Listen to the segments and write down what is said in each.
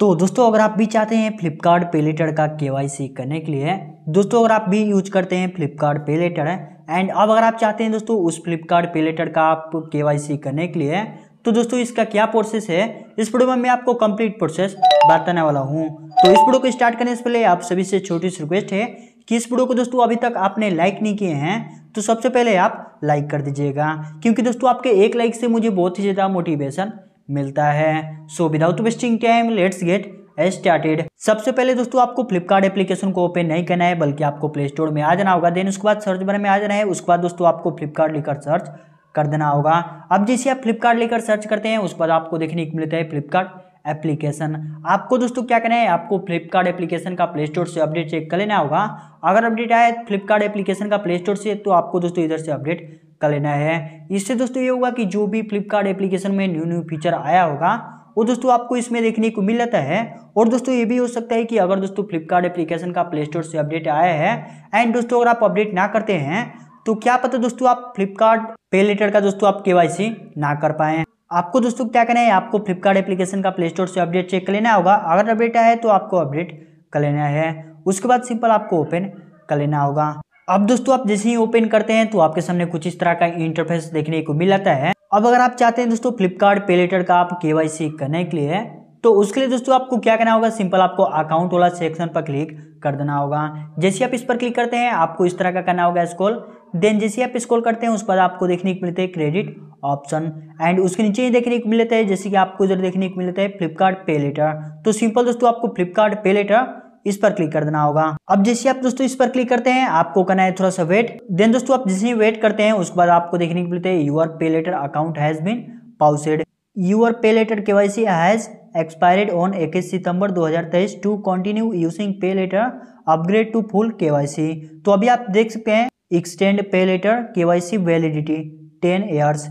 तो दोस्तों अगर आप भी चाहते हैं फ्लिपकार्ट पे लेटर का के करने के लिए दोस्तों अगर आप भी यूज करते हैं फ्लिपकार्ट पे लेटर एंड अब अगर आप चाहते हैं दोस्तों उस फ्लिपकार्ट पे लेटर का आप के करने के लिए तो दोस्तों इसका क्या प्रोसेस है इस वीडियो में मैं आपको कंप्लीट प्रोसेस बताने वाला हूँ तो इस वीडियो को स्टार्ट करने से पहले आप सभी से छोटी सी रिक्वेस्ट है कि इस वीडियो को दोस्तों अभी तक आपने लाइक नहीं किए हैं तो सबसे पहले आप लाइक कर दीजिएगा क्योंकि दोस्तों आपके एक लाइक से मुझे बहुत ही ज़्यादा मोटिवेशन मिलता है so without wasting time let's get started सबसे पहले दोस्तों आपको फ्लिपकार्ट एप्लीकेशन को ओपन नहीं करना है बल्कि आपको प्ले स्टोर में आ जाना होगा देन उसके बाद सर्च बार में आ जाना है उसके बाद दोस्तों आपको फ्लिपकार्ट लिखकर सर्च कर देना होगा अब जैसे आप फ्लिपकार्ट लेकर सर्च करते हैं उस पर आपको देखने को मिलता है फ्लिपकार्ट एप्लीकेशन आपको दोस्तों क्या करना है आपको फ्लिपकार्ट एप्लीकेशन का प्ले स्टोर से अपडेट चेक कर लेना होगा अगर अपडेट आए फ्लिपकार्ट एप्लीकेशन का प्ले स्टोर से तो आपको दोस्तों इधर से अपडेट कर लेना है इससे दोस्तों ये होगा कि जो भी फ्लिपकार्ट एप्लीकेशन में न्यू न्यू फीचर आया होगा वो दोस्तों आपको इसमें देखने को मिल जाता है और दोस्तों ये भी हो सकता है कि अगर दोस्तों फ्लिपकार्ट एप्लीकेशन का प्ले स्टोर से अपडेट आया है एंड दोस्तों अगर आप अपडेट ना करते हैं तो क्या पता दोस्तों आप फ्लिपकार्ट पे लेटर का दोस्तों आप के ना कर पाए आपको दोस्तों क्या करना है आपको फ्लिपकार्ट एप्लीकेशन का प्ले स्टोर से अपडेट चेक कर लेना होगा अगर अपडेट आया है तो आपको अपडेट कर लेना है उसके बाद सिंपल आपको ओपन कर लेना होगा अब दोस्तों आप जैसे ही ओपन करते हैं तो आपके सामने कुछ इस तरह का इंटरफेस देखने को मिल जाता है अब अगर आप चाहते हैं दोस्तों फ्लिपकार्ट पेलेटर का आप केवाईसी करने के लिए तो उसके लिए दोस्तों आपको क्या करना होगा सिंपल आपको अकाउंट वाला सेक्शन पर क्लिक कर देना होगा जैसे आप इस पर क्लिक करते हैं आपको इस तरह का करना होगा स्कॉल देन जैसे आप स्कॉल करते हैं उस पर आपको देखने को मिलते हैं क्रेडिट ऑप्शन एंड उसके नीचे ही देखने को मिलता है जैसे कि आपको इधर देखने को मिलता है फ्लिपकार्ट पे लेटर तो सिंपल दोस्तों आपको फ्लिपकार्ट पे लेटर इस पर क्लिक कर देना होगा अब जैसे आप दोस्तों इस पर क्लिक करते हैं आपको करना है थोड़ा सा वेट देन दोस्तों आप जैसे ही वेट करते हैं उसके बाद आपको देखने को मिलते हैं your pay later account has been paused your pay later K Y C has expired on इक्कीस सितंबर 2023 to continue using pay later upgrade to full KYC तो अभी आप देख सकते हैं एक्सटेंड पे लेटर केवाईसी वैलिडिटी 10 ईयर्स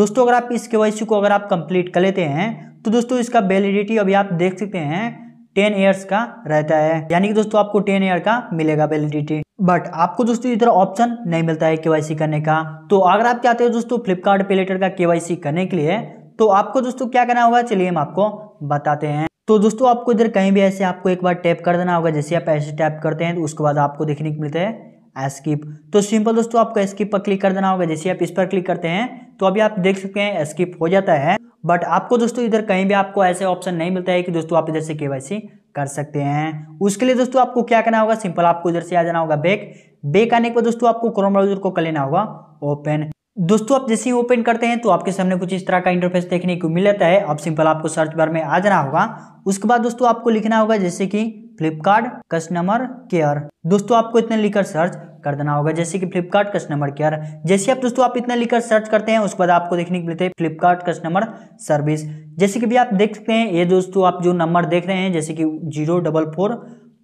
दोस्तों अगर आप इस केवाईसी को अगर आप कंप्लीट कर लेते हैं तो दोस्तों इसका वैलिडिटी अभी आप देख सकते हैं टेन ईयर्स का रहता है यानी कि दोस्तों आपको टेन ईयर का मिलेगा वैलिडिटी बट आपको दोस्तों इधर ऑप्शन नहीं मिलता है केवाईसी करने का तो अगर आप चाहते हो दोस्तों फ्लिपकार्ट पे लेटर का केवाईसी करने के लिए तो आपको दोस्तों क्या करना होगा चलिए हम आपको बताते हैं तो दोस्तों आपको इधर कहीं भी ऐसे आपको एक बार टैप कर देना होगा जैसे आप ऐसे टैप करते हैं तो उसके बाद आपको देखने को मिलता है एस्किप तो सिंपल दोस्तों आपको एस्किप पर क्लिक कर देना होगा जैसे आप इस पर क्लिक करते हैं तो अभी आप देख सकते हैं स्किप हो जाता है बट आपको दोस्तों इधर कहीं भी आपको ऐसे ऑप्शन नहीं मिलता है कि दोस्तों आप इधर से के कर सकते हैं उसके लिए दोस्तों आपको क्या करना होगा सिंपल आपको इधर से आ जाना होगा बैक बैक आने के बाद दोस्तों आपको क्रोम ब्राउजर को कर लेना होगा ओपन दोस्तों आप जैसे ही ओपन करते हैं तो आपके सामने कुछ इस तरह का इंटरफेस देखने को मिल जाता है अब सिंपल आपको सर्च बार में आ जाना होगा उसके बाद दोस्तों आपको लिखना होगा जैसे कि फ्लिपकार्ट कस्टमर केयर दोस्तों आपको इतना लिखकर सर्च कर देना होगा जैसे कि फ्लिपकार्ट कस्टमर केयर जैसे आप दोस्तों आप इतना लिखकर सर्च करते हैं उसके बाद आपको देखने को मिलते हैं फ्लिपकार्ट कस्टमर सर्विस जैसे कि भी आप देख सकते हैं ये दोस्तों आप जो नंबर देख रहे हैं जैसे कि zero double four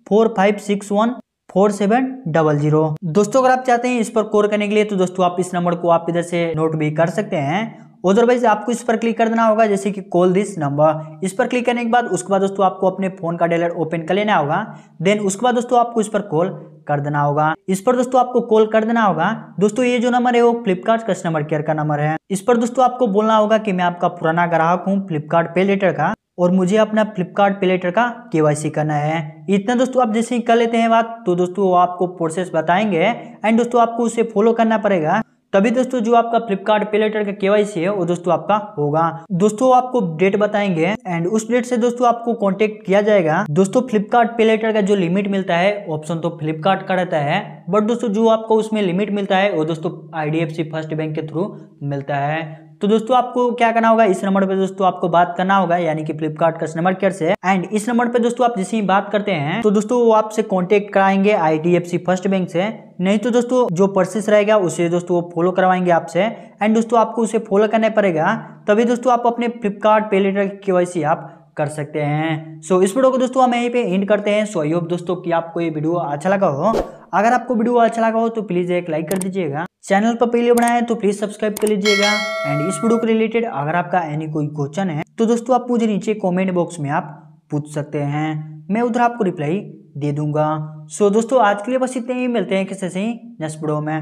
four five six one four seven double zero दोस्तों अगर आप चाहते हैं इस पर कोर करने के लिए तो दोस्तों आप इस नंबर को आप इधर से नोट भी कर सकते हैं अदरवाइज आपको इस पर क्लिक कर देना होगा जैसे कि कॉल दिस नंबर इस पर क्लिक करने के बाद उसके बाद दोस्तों आपको अपने फोन का डेलर ओपन कर लेना होगा देन उसके बाद दोस्तों आपको इस पर कॉल कर देना होगा इस पर दोस्तों आपको कॉल कर देना होगा दोस्तों ये जो नंबर है वो फ्लिपकार्ट कस्टमर केयर का नंबर है इस पर दोस्तों आपको बोलना होगा की मैं आपका पुराना ग्राहक हूँ फ्लिपकार्ट पे लेटर का और मुझे अपना फ्लिपकार्ट पे लेटर का केवाईसी करना है इतना दोस्तों आप जैसे ही कर लेते हैं बात तो दोस्तों वो आपको प्रोसेस बताएंगे एंड दोस्तों आपको उसे फॉलो करना पड़ेगा तभी दोस्तों जो आपका फ्लिपकार्ट पे लेटर का केवाईसी है वो दोस्तों आपका होगा दोस्तों आपको डेट बताएंगे एंड उस डेट से दोस्तों आपको कांटेक्ट किया जाएगा दोस्तों फ्लिपकार्ट पे लेटर का जो लिमिट मिलता है ऑप्शन तो फ्लिपकार्ट का रहता है बट दोस्तों जो आपको उसमें लिमिट मिलता है वो दोस्तों सी फर्स्ट बैंक के थ्रू मिलता है तो दोस्तों आपको क्या करना होगा इस नंबर पर दोस्तों आपको बात करना होगा यानी कि फ्लिपकार्ट कस्टमर केयर से एंड इस नंबर पे दोस्तों आप जैसे ही बात करते हैं तो दोस्तों वो आपसे कॉन्टेक्ट कराएंगे आईडीएफसी फर्स्ट बैंक से नहीं तो दोस्तों जो प्रोसेस रहेगा उसे दोस्तों वो फॉलो करवाएंगे आपसे एंड दोस्तों आपको उसे फॉलो करना पड़ेगा तभी दोस्तों आप अपने फ्लिपकार्ट पे लेटर की आप कर सकते हैं सो so, इस वीडियो को दोस्तों हम यहीं पे एंड करते हैं सो आई होप दोस्तों कि आपको ये वीडियो अच्छा लगा हो अगर आपको वीडियो अच्छा लगा हो तो प्लीज़ एक लाइक कर दीजिएगा चैनल पर पहले बनाए तो प्लीज सब्सक्राइब कर लीजिएगा एंड इस वीडियो के रिलेटेड अगर आपका एनी कोई क्वेश्चन है तो दोस्तों आप मुझे नीचे कॉमेंट बॉक्स में आप पूछ सकते हैं मैं उधर आपको रिप्लाई दे दूंगा सो दोस्तों आज के लिए बस इतने ही मिलते हैं किसी से ही नेक्स्ट वीडियो में